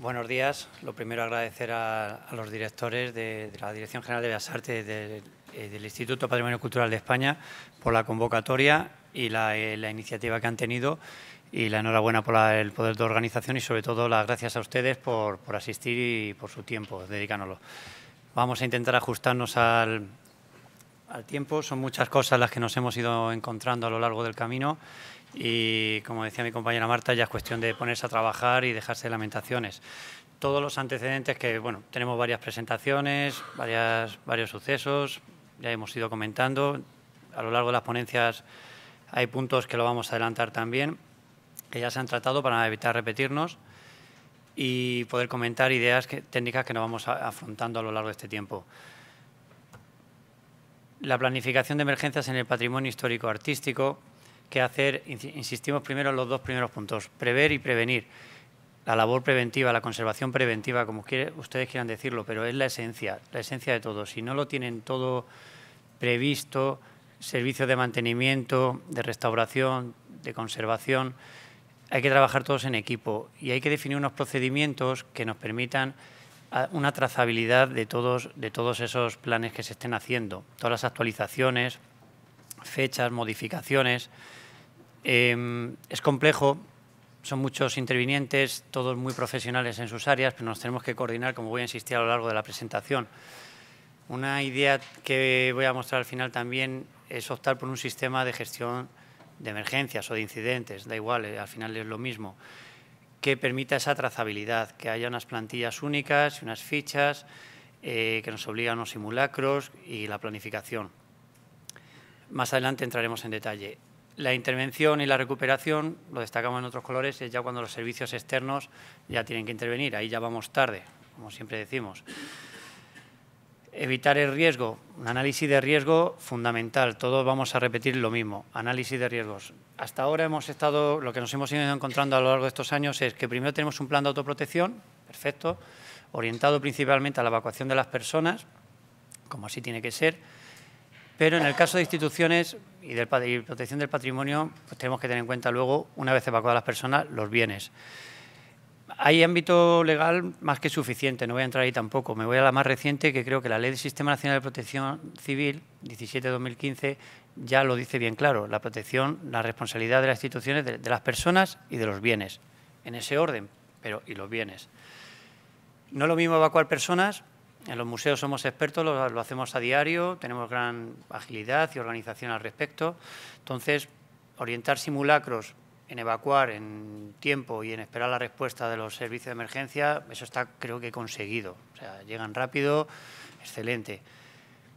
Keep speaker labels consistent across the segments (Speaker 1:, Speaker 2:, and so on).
Speaker 1: Buenos días. Lo primero agradecer a, los directores de, la Dirección General de Bellas Artes eh, del Instituto Patrimonio Cultural de España por la convocatoria y la, eh, iniciativa que han tenido y la enhorabuena por el poder de organización y sobre todo las gracias a ustedes por, por asistir y por su tiempo, dedicándolo. Vamos a intentar ajustarnos al, al tiempo, son muchas cosas las que nos hemos ido encontrando a lo largo del camino y como decía mi compañera Marta, ya es cuestión de ponerse a trabajar y dejarse de lamentaciones. Todos los antecedentes que, bueno, tenemos varias presentaciones, varias, varios sucesos, ya hemos ido comentando. A lo largo de las ponencias hay puntos que lo vamos a adelantar también, que ya se han tratado para evitar repetirnos y poder comentar ideas técnicas que nos vamos afrontando a lo largo de este tiempo. La planificación de emergencias en el patrimonio histórico artístico, que hacer, insistimos primero en los dos primeros puntos, prever y prevenir. La labor preventiva, la conservación preventiva, como ustedes quieran decirlo, pero es la esencia, la esencia de todo. Si no lo tienen todo previsto, servicios de mantenimiento, de restauración, de conservación, hay que trabajar todos en equipo y hay que definir unos procedimientos que nos permitan ah, una trazabilidad de todos, de todos esos planes que se estén haciendo, todas las actualizaciones, fechas, modificaciones. Em, es complejo, son muchos intervinientes, todos muy profesionales en sus áreas, pero nos tenemos que coordinar, como voy a insistir a lo largo de la presentación. Una idea que voy a mostrar al final también es optar por un sistema de gestión de emergencias o de incidentes, da igual, eh, al final es lo mismo, que permita esa trazabilidad, que haya unas plantillas únicas, unas fichas, eh, que nos obligan a unos simulacros y la planificación. Más adelante entraremos en detalle. La intervención y la recuperación, lo destacamos en otros colores, es ya cuando los servicios externos ya tienen que intervenir. Ahí ya vamos tarde, como siempre decimos. Evitar el riesgo. Un análisis de riesgo fundamental. Todos vamos a repetir lo mismo. Análisis de riesgos. Hasta ahora hemos estado, lo que nos hemos ido encontrando a lo largo de estos años es que primero tenemos un plan de autoprotección, perfecto, orientado principalmente a la evacuación de las personas, como así tiene que ser pero en el caso de instituciones y de protección del patrimonio, pues tenemos que tener en cuenta luego, una vez evacuadas las personas, los bienes. Hay ámbito legal más que suficiente, no voy a entrar ahí tampoco. Me voy a la más reciente, que creo que la Ley del Sistema Nacional de Protección Civil, 17-2015, ya lo dice bien claro, la protección, la responsabilidad de las instituciones, de, de las personas y de los bienes, en ese orden, pero y los bienes. No es lo mismo evacuar personas en los museos somos expertos, lo, hacemos a diario, tenemos gran agilidad y organización al respecto. Entonces, orientar simulacros en evacuar en tiempo y en esperar la respuesta de los servicios de emergencia, eso está creo que conseguido. O sea, llegan rápido, excelente.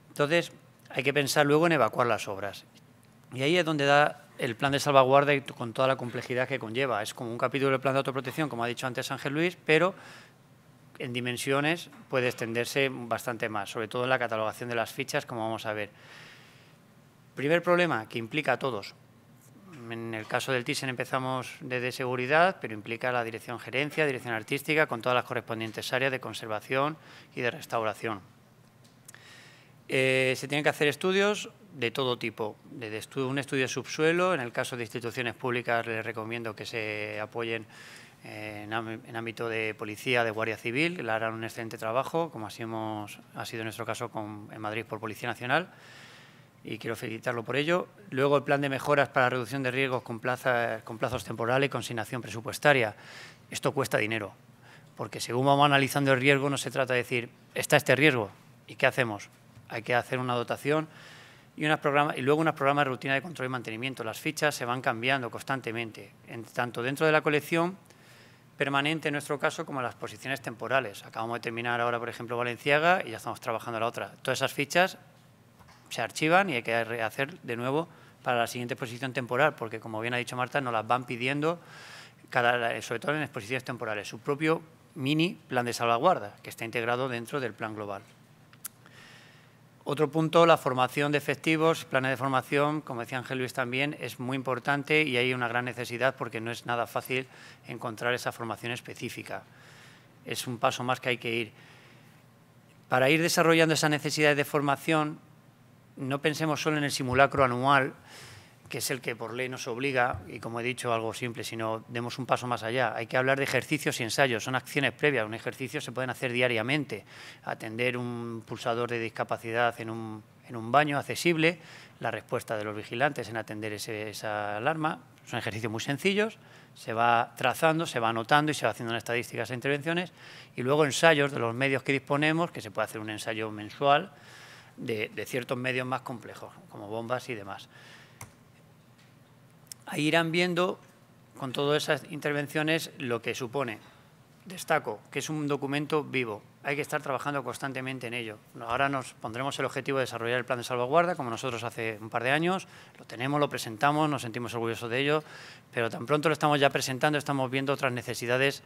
Speaker 1: Entonces, hay que pensar luego en evacuar las obras. Y ahí es donde da el plan de salvaguarda y con toda la complejidad que conlleva. Es como un capítulo del plan de autoprotección, como ha dicho antes Ángel Luis, pero en dimensiones puede extenderse bastante más, sobre todo en la catalogación de las fichas, como vamos a ver. Primer problema, que implica a todos. En el caso del TISEN empezamos desde seguridad, pero implica la dirección gerencia, dirección artística, con todas las correspondientes áreas de conservación y de restauración. Eh, se tienen que hacer estudios de todo tipo, desde un estudio de subsuelo, en el caso de instituciones públicas les recomiendo que se apoyen en, ámbito de policía, de Guardia Civil, que harán un excelente trabajo, como así hemos, ha sido en nuestro caso con, en Madrid por Policía Nacional, y quiero felicitarlo por ello. Luego, el plan de mejoras para reducción de riesgos con, plazas, con plazos temporales y consignación presupuestaria. Esto cuesta dinero, porque según vamos analizando el riesgo, no se trata de decir, está este riesgo, ¿y qué hacemos? Hay que hacer una dotación y, unas programas, y luego unos programas de rutina de control y mantenimiento. Las fichas se van cambiando constantemente, tanto dentro de la colección permanente en nuestro caso como las posiciones temporales. Acabamos de terminar ahora, por ejemplo, Valenciaga y ya estamos trabajando la otra. Todas esas fichas se archivan y hay que rehacer de nuevo para la siguiente posición temporal, porque como bien ha dicho Marta, nos las van pidiendo, sobre todo en exposiciones temporales, su propio mini plan de salvaguarda, que está integrado dentro del plan global. Otro punto, la formación de efectivos, planes de formación, como decía Ángel Luis también, es muy importante y hay una gran necesidad porque no es nada fácil encontrar esa formación específica. Es un paso más que hay que ir. Para ir desarrollando esas necesidades de formación, no pensemos solo en el simulacro anual, que es el que por ley nos obliga, y como he dicho, algo simple, sino demos un paso más allá. Hay que hablar de ejercicios y ensayos, son acciones previas, un ejercicio se pueden hacer diariamente, atender un pulsador de discapacidad en un, baño accesible, la respuesta de los vigilantes en atender esa alarma, son ejercicios muy sencillos, se va trazando, se va anotando y se va haciendo una estadísticas e intervenciones, y luego ensayos de los medios que disponemos, que se puede hacer un ensayo mensual de ciertos medios más complejos, como bombas y demás. Ahí irán viendo con todas esas intervenciones lo que supone. Destaco que es un documento vivo. Hay que estar trabajando constantemente en ello. Ahora nos pondremos el objetivo de desarrollar el plan de salvaguarda, como nosotros hace un par de años. Lo tenemos, lo presentamos, nos sentimos orgullosos de ello, pero tan pronto lo estamos ya presentando, estamos viendo otras necesidades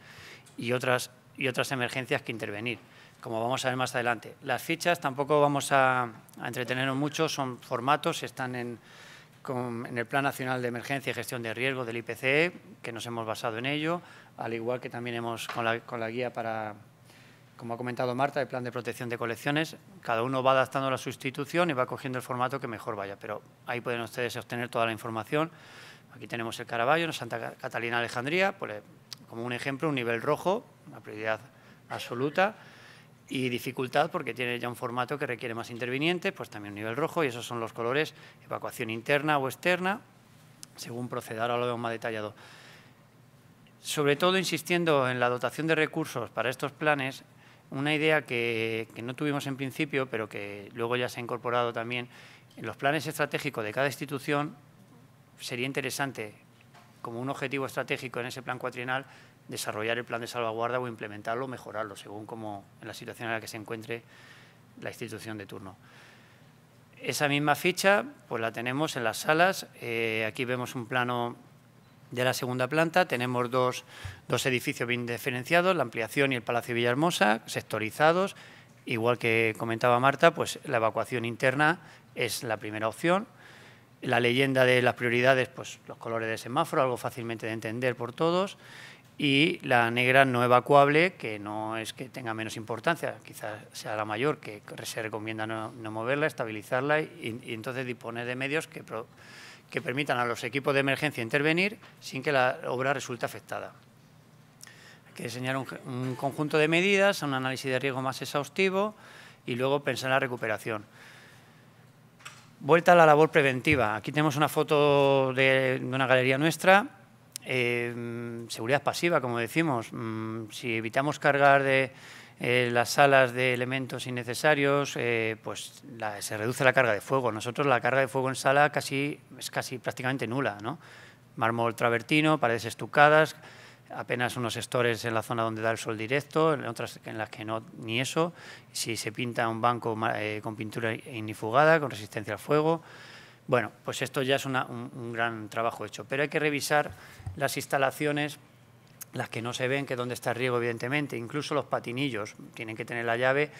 Speaker 1: y otras, y otras emergencias que intervenir como vamos a ver más adelante. Las fichas tampoco vamos a, entretenernos mucho, son formatos, están en en el Plan Nacional de Emergencia y Gestión de Riesgo del IPCE, que nos hemos basado en ello, al igual que también hemos con la, con la guía para, como ha comentado Marta, el Plan de Protección de Colecciones. Cada uno va adaptando la sustitución y va cogiendo el formato que mejor vaya, pero ahí pueden ustedes obtener toda la información. Aquí tenemos el Caraballo, Santa Catalina Alejandría, pues, como un ejemplo, un nivel rojo, una prioridad absoluta y dificultad porque tiene ya un formato que requiere más intervinientes, pues también un nivel rojo y esos son los colores evacuación interna o externa, según proceda. Ahora lo vemos más detallado. Sobre todo insistiendo en la dotación de recursos para estos planes, una idea que, que no tuvimos en principio, pero que luego ya se ha incorporado también, en los planes estratégicos de cada institución sería interesante como un objetivo estratégico en ese plan cuatrienal desarrollar el plan de salvaguarda o implementarlo, mejorarlo, según como en la situación en la que se encuentre la institución de turno. Esa misma ficha pues la tenemos en las salas. Eh, aquí vemos un plano de la segunda planta. Tenemos dos, edificios bien diferenciados, la ampliación y el Palacio Villahermosa, sectorizados. Igual que comentaba Marta, pues la evacuación interna es la primera opción. La leyenda de las prioridades, pues los colores de semáforo, algo fácilmente de entender por todos y la negra no evacuable, que no es que tenga menos importancia, quizás sea la mayor, que se recomienda no, moverla, estabilizarla y, entonces disponer de medios que, permitan a los equipos de emergencia intervenir sin que la obra resulte afectada. Hay que diseñar un, conjunto de medidas, un análisis de riesgo más exhaustivo y luego pensar en la recuperación. Vuelta a la labor preventiva. Aquí tenemos una foto de una galería nuestra Em, seguridad pasiva, como decimos, mm, si evitamos cargar de eh, las salas de elementos innecesarios, eh, pues se reduce la carga de fuego. Nosotros la carga de fuego en sala casi, es casi prácticamente nula. ¿no? Mármol travertino, paredes estucadas, apenas unos estores en la zona donde da el sol directo, en otras en las que no, ni eso. Si se pinta un banco eh, con pintura inifugada, con resistencia al fuego. Bueno, pues esto ya es un gran trabajo hecho, pero hay que revisar las instalaciones, las que no se ven, que es donde está el riego, evidentemente, incluso los patinillos, tienen que tener la llave,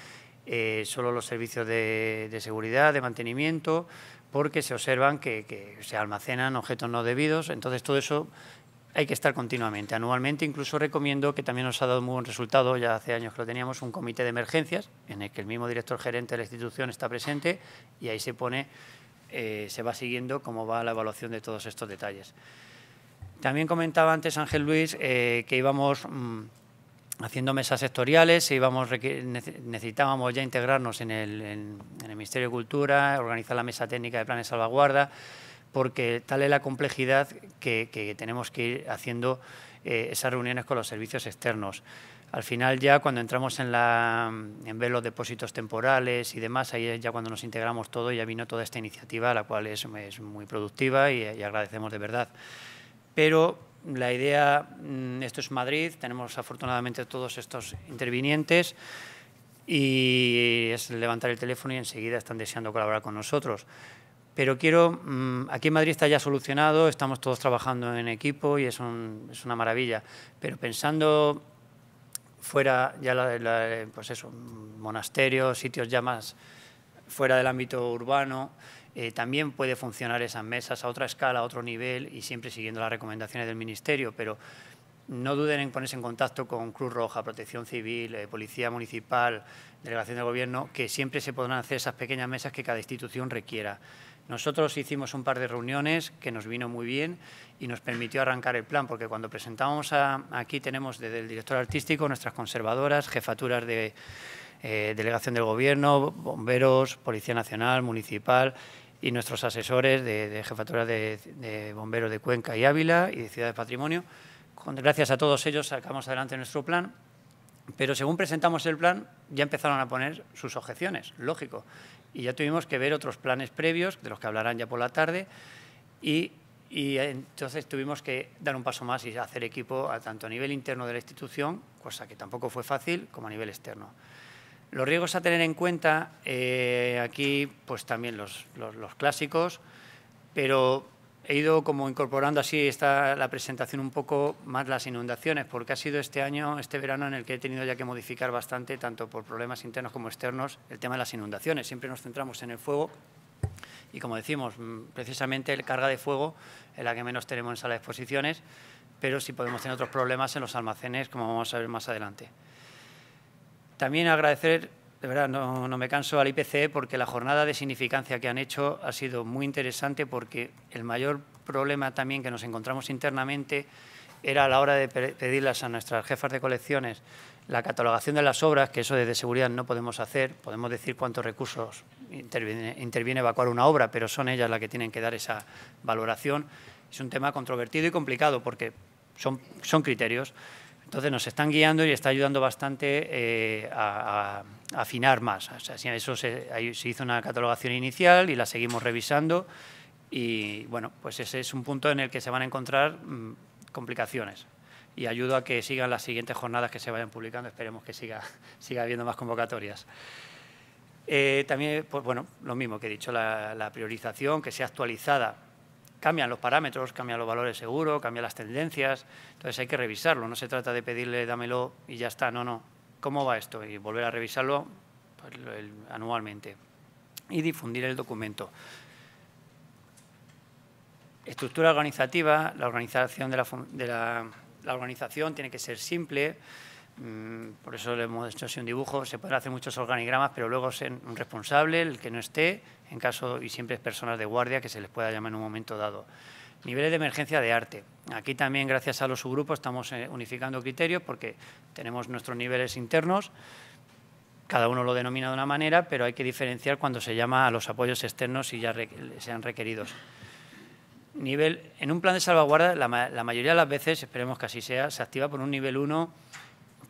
Speaker 1: eh, solo los servicios de, seguridad, de mantenimiento, porque se observan que, se almacenan objetos no debidos, entonces todo eso hay que estar continuamente, anualmente. Incluso recomiendo, que también nos ha dado muy buen resultado, ya hace años que lo teníamos, un comité de emergencias en el que el mismo director gerente de la institución está presente y ahí se pone, eh, se va siguiendo cómo va la evaluación de todos estos detalles. También comentaba antes Ángel Luis eh, que íbamos mm, haciendo mesas sectoriales, e íbamos, necesitábamos ya integrarnos en el, Ministerio de Cultura, organizar la mesa técnica de planes salvaguarda, porque tal es la complejidad que, tenemos que ir haciendo eh, esas reuniones con los servicios externos. Al final ya cuando entramos en, ver los depósitos temporales y demás, ahí es ya cuando nos integramos todo, ya vino toda esta iniciativa, la cual es, muy productiva y, y agradecemos de verdad pero la idea, mm, esto es Madrid, tenemos afortunadamente todos estos intervinientes y es levantar el teléfono y enseguida están deseando colaborar con nosotros. Pero quiero, mm, aquí en Madrid está ya solucionado, estamos todos trabajando en equipo y es, una maravilla, pero pensando fuera ya pues eso, monasterios, sitios ya más fuera del ámbito urbano, eh, también puede funcionar esas mesas a otra escala, a otro nivel y siempre siguiendo las recomendaciones del Ministerio, pero no duden en ponerse en contacto con Cruz Roja, Protección Civil, eh, Policía Municipal, Delegación del Gobierno, que siempre se podrán hacer esas pequeñas mesas que cada institución requiera. Nosotros hicimos un par de reuniones que nos vino muy bien y nos permitió arrancar el plan, porque cuando presentamos aquí tenemos desde el director artístico nuestras conservadoras, jefaturas de eh, delegación del Gobierno, bomberos, Policía Nacional, Municipal y nuestros asesores de, Jefatura de, Bomberos de Cuenca y Ávila y de Ciudad de Patrimonio. gracias a todos ellos sacamos adelante nuestro plan, pero según presentamos el plan ya empezaron a poner sus objeciones, lógico, y ya tuvimos que ver otros planes previos, de los que hablarán ya por la tarde, y, y entonces tuvimos que dar un paso más y hacer equipo a, tanto a nivel interno de la institución, cosa que tampoco fue fácil, como a nivel externo. Los riesgos a tener en cuenta, eh, aquí pues también los, clásicos, pero he ido como incorporando así esta, la presentación un poco más las inundaciones, porque ha sido este año, este verano en el que he tenido ya que modificar bastante, tanto por problemas internos como externos, el tema de las inundaciones. Siempre nos centramos en el fuego, y como decimos, mm, precisamente el carga de fuego es la que menos tenemos en sala de exposiciones, pero sí podemos tener otros problemas en los almacenes, como vamos a ver más adelante. También agradecer, de verdad, no, me canso al IPCE porque la jornada de significancia que han hecho ha sido muy interesante porque el mayor problema también que nos encontramos internamente era a la hora de pedirlas a nuestras jefas de colecciones la catalogación de las obras, que eso desde seguridad no podemos hacer, podemos decir cuántos recursos interviene, evacuar una obra, pero son ellas las que tienen que dar esa valoración. Es un tema controvertido y complicado porque son, son criterios. Entonces nos están guiando y está ayudando bastante eh, a, afinar más. O sea, eso se, hizo una catalogación inicial y la seguimos revisando y bueno, pues ese es un punto en el que se van a encontrar mm, complicaciones y ayudo a que sigan las siguientes jornadas que se vayan publicando. Esperemos que siga, siga habiendo más convocatorias. Eh, también, pues, bueno, lo mismo que he dicho, la priorización, que sea actualizada cambian los parámetros, cambian los valores seguro, cambian las tendencias, entonces hay que revisarlo, no se trata de pedirle dámelo y ya está, no, no, ¿cómo va esto? Y volver a revisarlo pues, anualmente y difundir el documento. Estructura organizativa, la organización, de la, la organización tiene que ser simple, Mm, por eso le hemos hecho así un dibujo, se pueden hacer muchos organigramas, pero luego es un responsable, el que no esté, en caso, y siempre es personas de guardia que se les pueda llamar en un momento dado. Niveles de emergencia de arte. Aquí también, gracias a los subgrupos, estamos eh, unificando criterios porque tenemos nuestros niveles internos, cada uno lo denomina de una manera, pero hay que diferenciar cuando se llama a los apoyos externos y ya sean requeridos. Nivel, en un plan de salvaguarda, la, la mayoría de las veces, esperemos que así sea, se activa por un nivel 1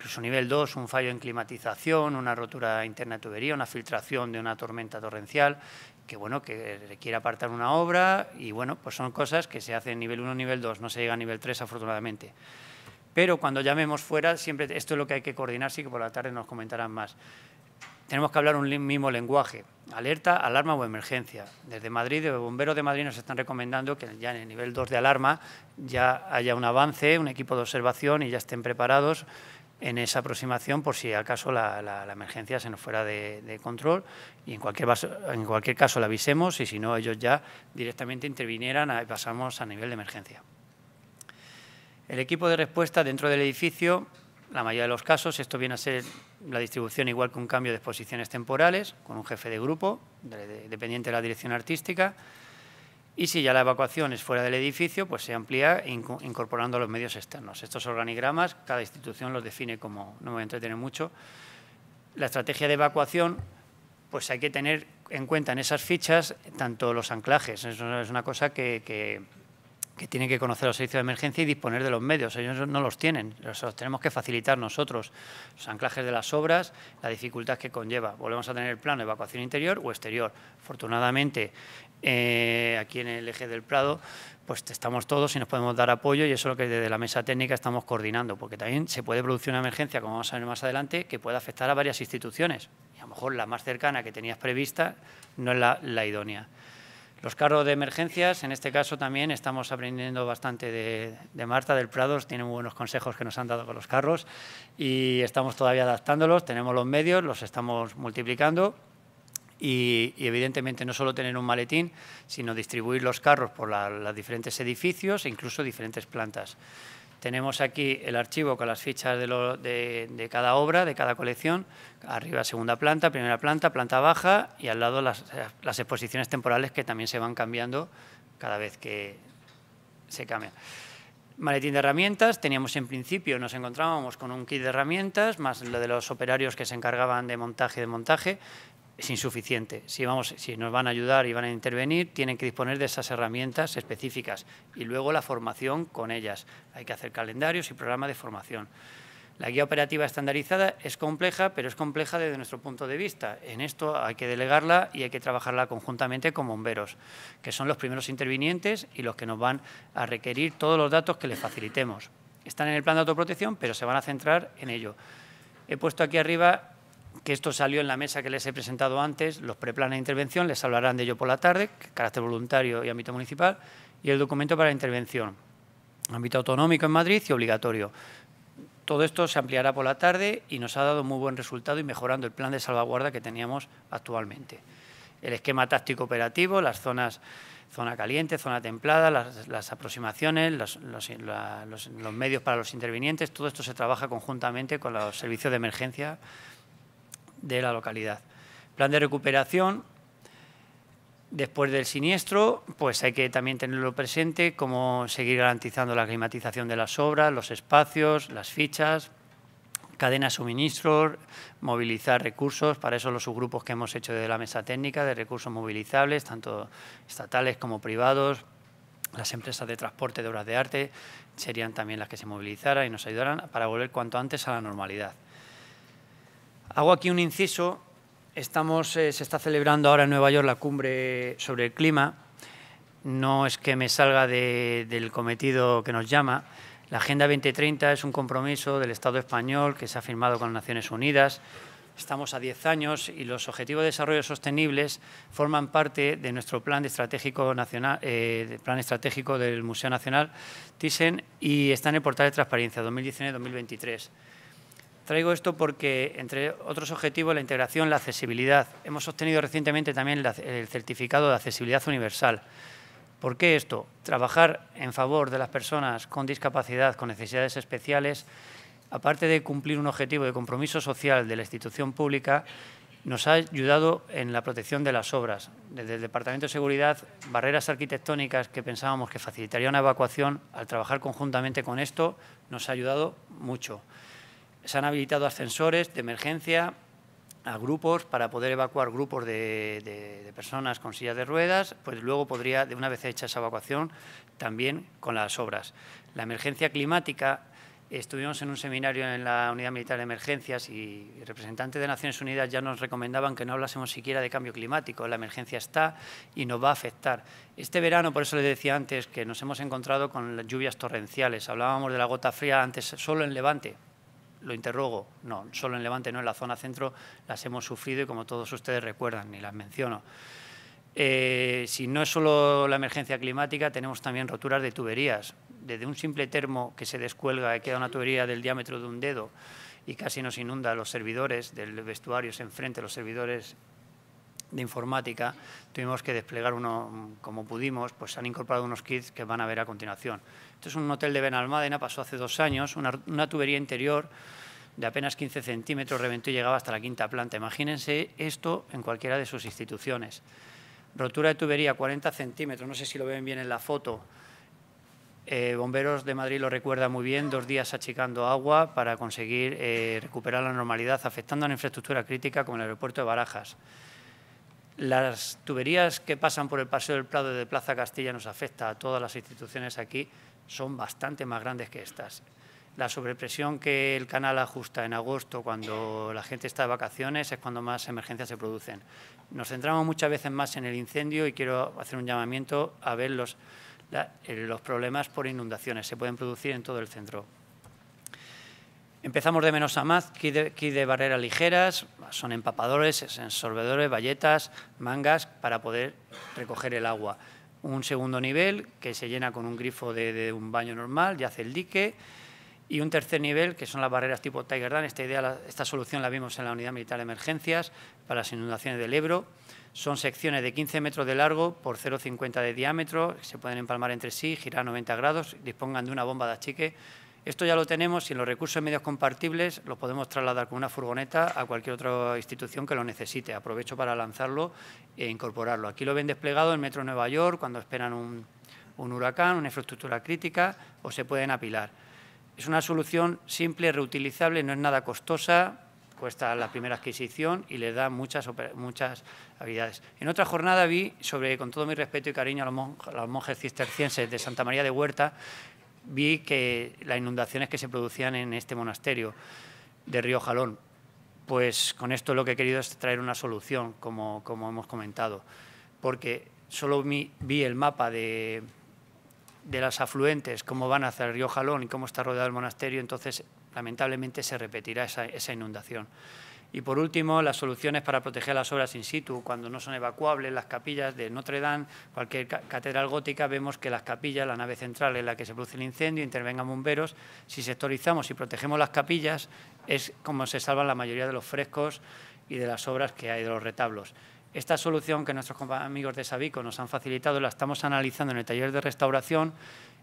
Speaker 1: incluso nivel 2, un fallo en climatización, una rotura interna de tubería, una filtración de una tormenta torrencial, que bueno, que requiere apartar una obra y bueno, pues son cosas que se hacen nivel 1, nivel 2, no se llega a nivel 3 afortunadamente. Pero cuando llamemos fuera, siempre esto es lo que hay que coordinar, sí que por la tarde nos comentarán más. Tenemos que hablar un mismo lenguaje, alerta, alarma o emergencia. Desde Madrid, de Bomberos de Madrid nos están recomendando que ya en el nivel 2 de alarma ya haya un avance, un equipo de observación y ya estén preparados en esa aproximación por si acaso la, emergencia se nos fuera de, control y en cualquier, en cualquier caso la avisemos y si no ellos ya directamente intervinieran y pasamos a nivel de emergencia. El equipo de respuesta dentro del edificio, la mayoría de los casos, esto viene a ser la distribución igual que un cambio de exposiciones temporales, con un jefe de grupo, dependiente de la dirección artística, y si ya la evacuación es fuera del edificio, pues se amplía incorporando los medios externos. Estos organigramas, cada institución los define como, no me voy a entretener mucho, la estrategia de evacuación, pues hay que tener en cuenta en esas fichas tanto los anclajes, es una cosa que, que, que tienen que conocer los servicios de emergencia y disponer de los medios, ellos no los tienen, los tenemos que facilitar nosotros, los anclajes de las obras, la dificultad que conlleva. Volvemos a tener el plano de evacuación interior o exterior. Afortunadamente, eh, aquí en el eje del Prado, pues estamos todos y nos podemos dar apoyo y eso es lo que desde la mesa técnica estamos coordinando, porque también se puede producir una emergencia, como vamos a ver más adelante, que pueda afectar a varias instituciones. Y a lo mejor la más cercana que tenías prevista no es la, idónea. Los carros de emergencias, en este caso también estamos aprendiendo bastante de, Marta del Prado, tiene muy buenos consejos que nos han dado con los carros y estamos todavía adaptándolos, tenemos los medios, los estamos multiplicando y, evidentemente no solo tener un maletín, sino distribuir los carros por los diferentes edificios e incluso diferentes plantas. Tenemos aquí el archivo con las fichas de, cada obra, de cada colección. Arriba segunda planta, primera planta, planta baja y al lado las, exposiciones temporales que también se van cambiando cada vez que se cambian. Maletín de herramientas, teníamos en principio, nos encontrábamos con un kit de herramientas, más lo de los operarios que se encargaban de montaje y de montaje es insuficiente. Si, vamos, si nos van a ayudar y van a intervenir, tienen que disponer de esas herramientas específicas y luego la formación con ellas. Hay que hacer calendarios y programas de formación. La guía operativa estandarizada es compleja, pero es compleja desde nuestro punto de vista. En esto hay que delegarla y hay que trabajarla conjuntamente con bomberos, que son los primeros intervinientes y los que nos van a requerir todos los datos que les facilitemos. Están en el plan de autoprotección, pero se van a centrar en ello. He puesto aquí arriba que esto salió en la mesa que les he presentado antes, los preplanes de intervención, les hablarán de ello por la tarde, carácter voluntario y ámbito municipal, y el documento para intervención, ámbito autonómico en Madrid y obligatorio. Todo esto se ampliará por la tarde y nos ha dado muy buen resultado y mejorando el plan de salvaguarda que teníamos actualmente. El esquema táctico operativo, las zonas, zona caliente, zona templada, las, aproximaciones, los, los medios para los intervinientes, todo esto se trabaja conjuntamente con los servicios de emergencia de la localidad. Plan de recuperación, después del siniestro, pues hay que también tenerlo presente, cómo seguir garantizando la climatización de las obras, los espacios, las fichas, cadena de suministros, movilizar recursos, para eso los subgrupos que hemos hecho de la mesa técnica, de recursos movilizables, tanto estatales como privados, las empresas de transporte de obras de arte serían también las que se movilizaran y nos ayudarán para volver cuanto antes a la normalidad. Hago aquí un inciso. Estamos, eh, se está celebrando ahora en Nueva York la cumbre sobre el clima. No es que me salga del cometido que nos llama. La Agenda 2030 es un compromiso del Estado español que se ha firmado con las Naciones Unidas estamos a 10 años y los Objetivos de Desarrollo Sostenibles forman parte de nuestro plan estratégico, nacional, eh, plan estratégico del Museo Nacional Thyssen y está en el portal de transparencia 2019-2023. Traigo esto porque, entre otros objetivos, la integración, la accesibilidad. Hemos obtenido recientemente también el certificado de accesibilidad universal. ¿Por qué esto? Trabajar en favor de las personas con discapacidad, con necesidades especiales, aparte de cumplir un objetivo de compromiso social de la institución pública, nos ha ayudado en la protección de las obras. Desde el Departamento de Seguridad, barreras arquitectónicas que pensábamos que facilitarían una evacuación, al trabajar conjuntamente con esto, nos ha ayudado mucho. Se han habilitado ascensores de emergencia a grupos para poder evacuar grupos de, personas con sillas de ruedas, pues luego podría, de una vez hecha esa evacuación, también con las obras. La emergencia climática, estuvimos en un seminario en la Unidad Militar de Emergencias y representantes de Naciones Unidas ya nos recomendaban que no hablásemos siquiera de cambio climático, la emergencia está y nos va a afectar. Este verano, por eso les decía antes que nos hemos encontrado con lluvias torrenciales, hablábamos de la gota fría antes solo en Levante, lo interrogo. No, solo en Levante, no en la zona centro las hemos sufrido y como todos ustedes recuerdan, ni las menciono. Eh, si no es solo la emergencia climática, tenemos también roturas de tuberías. Desde un simple termo que se descuelga y queda una tubería del diámetro de un dedo y casi nos inunda los servidores del vestuario, se enfrente los servidores de informática, tuvimos que desplegar uno como pudimos, pues se han incorporado unos kits que van a ver a continuación. Esto es un hotel de Benalmádena, pasó hace dos años, una, tubería interior de apenas 15 centímetros reventó y llegaba hasta la quinta planta. Imagínense esto en cualquiera de sus instituciones. Rotura de tubería, 40 centímetros, no sé si lo ven bien en la foto. Eh, Bomberos de Madrid lo recuerda muy bien, dos días achicando agua para conseguir eh, recuperar la normalidad, afectando a una infraestructura crítica como el aeropuerto de Barajas. Las tuberías que pasan por el Paseo del Prado de Plaza Castilla nos afecta a todas las instituciones aquí, son bastante más grandes que estas. La sobrepresión que el canal ajusta en agosto cuando la gente está de vacaciones es cuando más emergencias se producen. Nos centramos muchas veces más en el incendio y quiero hacer un llamamiento a ver los, eh, problemas por inundaciones. Se pueden producir en todo el centro. Empezamos de menos a más, aquí de, barreras ligeras, son empapadores, ensorbedores, valletas, mangas para poder recoger el agua un segundo nivel que se llena con un grifo de, un baño normal, ya hace el dique, y un tercer nivel, que son las barreras tipo Tiger dan Esta, idea, esta solución la vimos en la Unidad Militar de Emergencias para las inundaciones del Ebro. Son secciones de 15 metros de largo por 0,50 de diámetro, se pueden empalmar entre sí, girar 90 grados, dispongan de una bomba de achique esto ya lo tenemos y en los recursos de medios compartibles lo podemos trasladar con una furgoneta a cualquier otra institución que lo necesite. Aprovecho para lanzarlo e incorporarlo. Aquí lo ven desplegado en Metro Nueva York cuando esperan un, huracán, una infraestructura crítica o se pueden apilar. Es una solución simple, reutilizable, no es nada costosa, cuesta la primera adquisición y le da muchas, muchas habilidades. En otra jornada vi sobre, con todo mi respeto y cariño a los, monjes cistercienses de Santa María de Huerta, vi que las inundaciones que se producían en este monasterio de Río Jalón, pues con esto lo que he querido es traer una solución, como, como hemos comentado, porque solo vi el mapa de, de las afluentes, cómo van hacia el río Jalón y cómo está rodeado el monasterio, entonces lamentablemente se repetirá esa, esa inundación. Y por último, las soluciones para proteger las obras in situ, cuando no son evacuables, las capillas de Notre Dame, cualquier catedral gótica, vemos que las capillas, la nave central en la que se produce el incendio, intervengan bomberos. Si sectorizamos y protegemos las capillas, es como se salvan la mayoría de los frescos y de las obras que hay de los retablos. Esta solución que nuestros amigos de Sabico nos han facilitado la estamos analizando en el taller de restauración.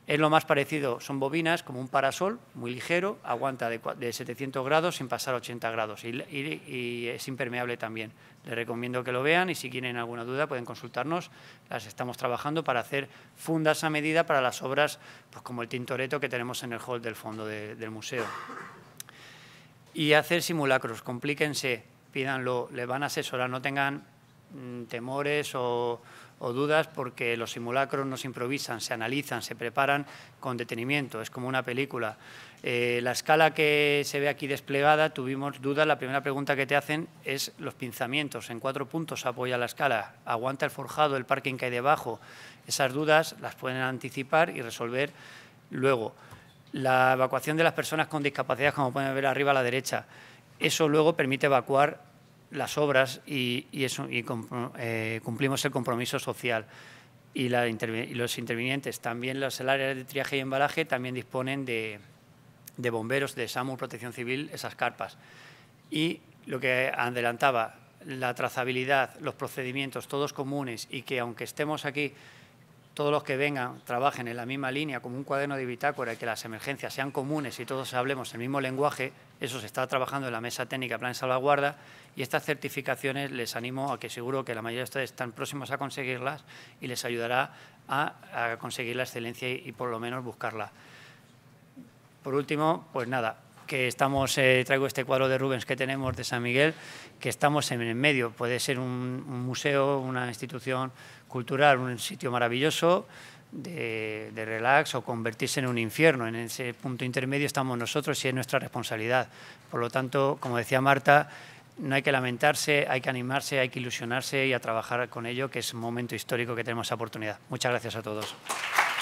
Speaker 1: Es lo más parecido, son bobinas como un parasol, muy ligero, aguanta de, 700 grados sin pasar 80 grados y, es impermeable también. Les recomiendo que lo vean y si tienen alguna duda pueden consultarnos. Las estamos trabajando para hacer fundas a medida para las obras pues como el tintoreto que tenemos en el hall del fondo del museo. Y hacer simulacros, complíquense, pídanlo, le van a asesorar, no tengan Mm, temores o, dudas porque los simulacros no se improvisan, se analizan, se preparan con detenimiento, es como una película. Eh, la escala que se ve aquí desplegada, tuvimos dudas, la primera pregunta que te hacen es los pinzamientos, en cuatro puntos apoya la escala, aguanta el forjado, el parking que hay debajo, esas dudas las pueden anticipar y resolver luego. La evacuación de las personas con discapacidad, como pueden ver arriba a la derecha, eso luego permite evacuar las obras y, eh, cumplimos el compromiso social. Y, los intervinientes, también los, el área de triaje y embalaje, también disponen de, de bomberos, de SAMU, Protección Civil, esas carpas. Y lo que adelantaba, la trazabilidad, los procedimientos, todos comunes, y que aunque estemos aquí todos los que vengan trabajen en la misma línea como un cuaderno de bitácora y que las emergencias sean comunes y todos hablemos el mismo lenguaje, eso se está trabajando en la mesa técnica Plan Salvaguarda y estas certificaciones les animo a que seguro que la mayoría de ustedes están próximos a conseguirlas y les ayudará a, conseguir la excelencia y, por lo menos buscarla. Por último, pues nada, que estamos, eh, traigo este cuadro de Rubens que tenemos de San Miguel, que estamos en el medio, puede ser un museo, una institución cultural, un sitio maravilloso de, de, relax o convertirse en un infierno. En ese punto intermedio estamos nosotros y es nuestra responsabilidad. Por lo tanto, como decía Marta, no hay que lamentarse, hay que animarse, hay que ilusionarse y a trabajar con ello, que es un momento histórico que tenemos esa oportunidad. Muchas gracias a todos.